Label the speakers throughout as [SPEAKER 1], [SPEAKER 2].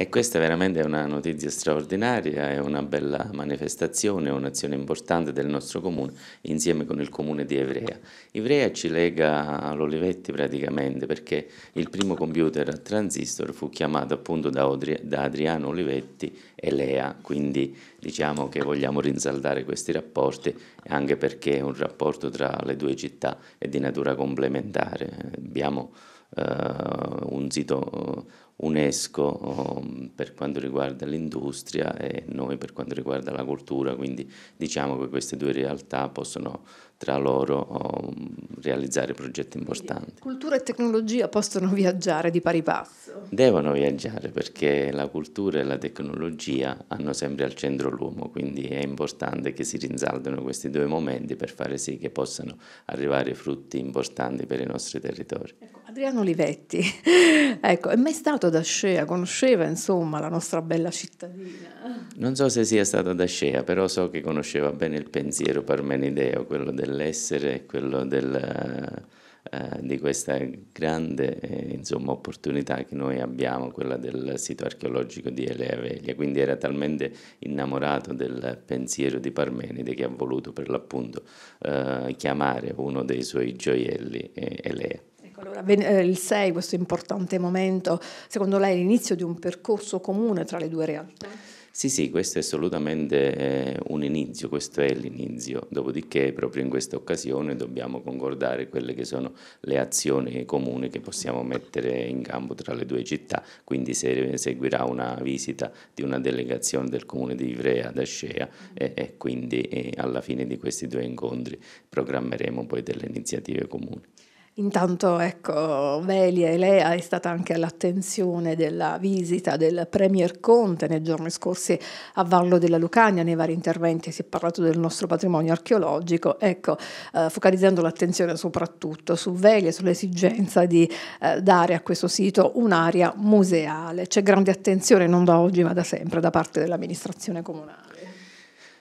[SPEAKER 1] E questa veramente è una notizia straordinaria, è una bella manifestazione, un'azione importante del nostro comune insieme con il comune di Evrea. Evrea ci lega all'Olivetti praticamente perché il primo computer a transistor fu chiamato appunto da, Odri- da Adriano Olivetti e Lea, quindi diciamo che vogliamo rinsaldare questi rapporti anche perché è un rapporto tra le due città è di natura complementare. Abbiamo eh, un sito UNESCO mm, per quanto riguarda l'industria e noi per quanto riguarda la cultura, quindi diciamo che queste due realtà possono tra loro mm, realizzare progetti importanti.
[SPEAKER 2] Cultura e tecnologia possono viaggiare di pari passo?
[SPEAKER 1] Devono viaggiare perché la cultura e la tecnologia hanno sempre al centro l'uomo, quindi è importante che si rinsaldano questi due momenti per fare sì che possano arrivare frutti importanti per i nostri territori. Ecco.
[SPEAKER 2] Adriano Olivetti, ecco, è mai stato ad Ascea, conosceva insomma la nostra bella cittadina.
[SPEAKER 1] Non so se sia stato ad Ascea, però so che conosceva bene il pensiero parmenideo, quello dell'essere quello del, uh, di questa grande eh, insomma, opportunità che noi abbiamo, quella del sito archeologico di Elea Veglia, quindi era talmente innamorato del pensiero di Parmenide che ha voluto per l'appunto uh, chiamare uno dei suoi gioielli eh, Elea.
[SPEAKER 2] Allora, eh, il 6, questo importante momento, secondo lei è l'inizio di un percorso comune tra le due realtà?
[SPEAKER 1] Sì, sì, questo è assolutamente eh, un inizio, questo è l'inizio, dopodiché proprio in questa occasione dobbiamo concordare quelle che sono le azioni comuni che possiamo mettere in campo tra le due città, quindi seguirà una visita di una delegazione del comune di Ivrea ad Ascea e, e quindi eh, alla fine di questi due incontri programmeremo poi delle iniziative comuni.
[SPEAKER 2] Intanto, ecco, Velia Lea è stata anche all'attenzione della visita del Premier Conte nei giorni scorsi a Vallo della Lucania, nei vari interventi si è parlato del nostro patrimonio archeologico, ecco, eh, focalizzando l'attenzione soprattutto su Velia, e sull'esigenza di eh, dare a questo sito un'area museale. C'è grande attenzione non da oggi ma da sempre da parte dell'amministrazione comunale.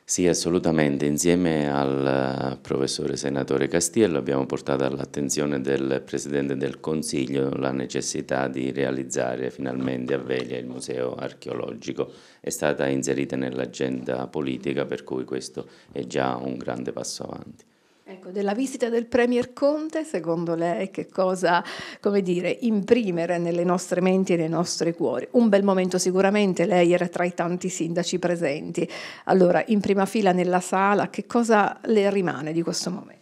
[SPEAKER 1] Sì, assolutamente. Insieme al eh, professore senatore Castiello abbiamo portato all'attenzione del Presidente del Consiglio la necessità di realizzare finalmente a Veglia il Museo archeologico. È stata inserita nell'agenda politica per cui questo è già un grande passo avanti.
[SPEAKER 2] Ecco, della visita del Premier Conte, secondo lei che cosa, come dire, imprimere nelle nostre menti e nei nostri cuori? Un bel momento sicuramente, lei era tra i tanti sindaci presenti. Allora, in prima fila nella sala, che cosa le rimane di questo momento?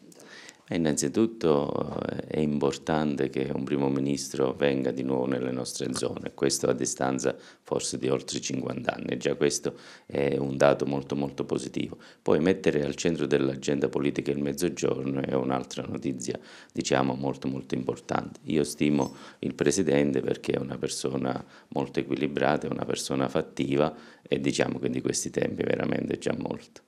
[SPEAKER 1] Innanzitutto eh, è importante che un primo ministro venga di nuovo nelle nostre zone, questo a distanza forse di oltre 50 anni, già questo è un dato molto molto positivo. Poi mettere al centro dell'agenda politica il mezzogiorno è un'altra notizia diciamo molto molto importante. Io stimo il Presidente perché è una persona molto equilibrata, è una persona fattiva e diciamo che di questi tempi veramente già molto.